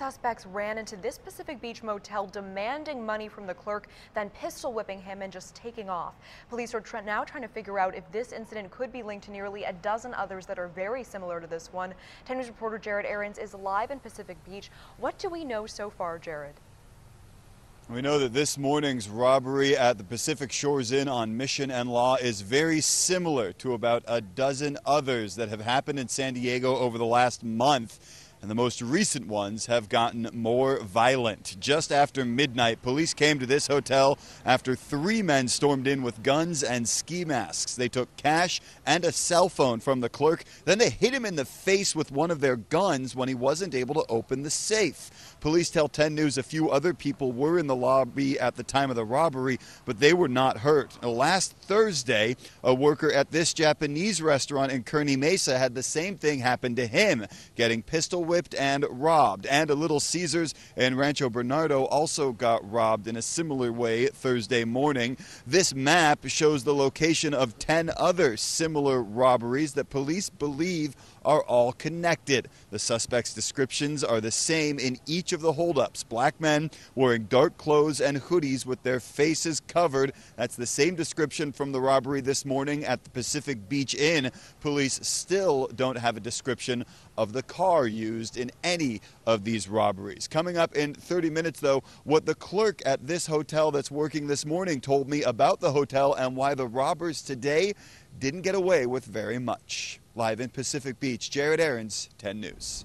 suspects ran into this Pacific Beach motel demanding money from the clerk, then pistol whipping him and just taking off. Police are tr now trying to figure out if this incident could be linked to nearly a dozen others that are very similar to this one. 10 News reporter Jared Ahrens is live in Pacific Beach. What do we know so far, Jared? We know that this morning's robbery at the Pacific Shores Inn on Mission and Law is very similar to about a dozen others that have happened in San Diego over the last month and the most recent ones have gotten more violent. Just after midnight, police came to this hotel after three men stormed in with guns and ski masks. They took cash and a cell phone from the clerk, then they hit him in the face with one of their guns when he wasn't able to open the safe. Police tell 10 News a few other people were in the lobby at the time of the robbery, but they were not hurt. Last Thursday, a worker at this Japanese restaurant in Kearney Mesa had the same thing happen to him, getting pistol whipped and robbed. And a Little Caesars in Rancho Bernardo also got robbed in a similar way Thursday morning. This map shows the location of 10 other similar robberies that police believe are all connected. The suspects' descriptions are the same in each of the holdups. Black men wearing dark clothes and hoodies with their faces covered. That's the same description from the robbery this morning at the Pacific Beach Inn. Police still don't have a description of the car used used in any of these robberies. Coming up in 30 minutes, though, what the clerk at this hotel that's working this morning told me about the hotel and why the robbers today didn't get away with very much. Live in Pacific Beach, Jared Ahrens, 10 News.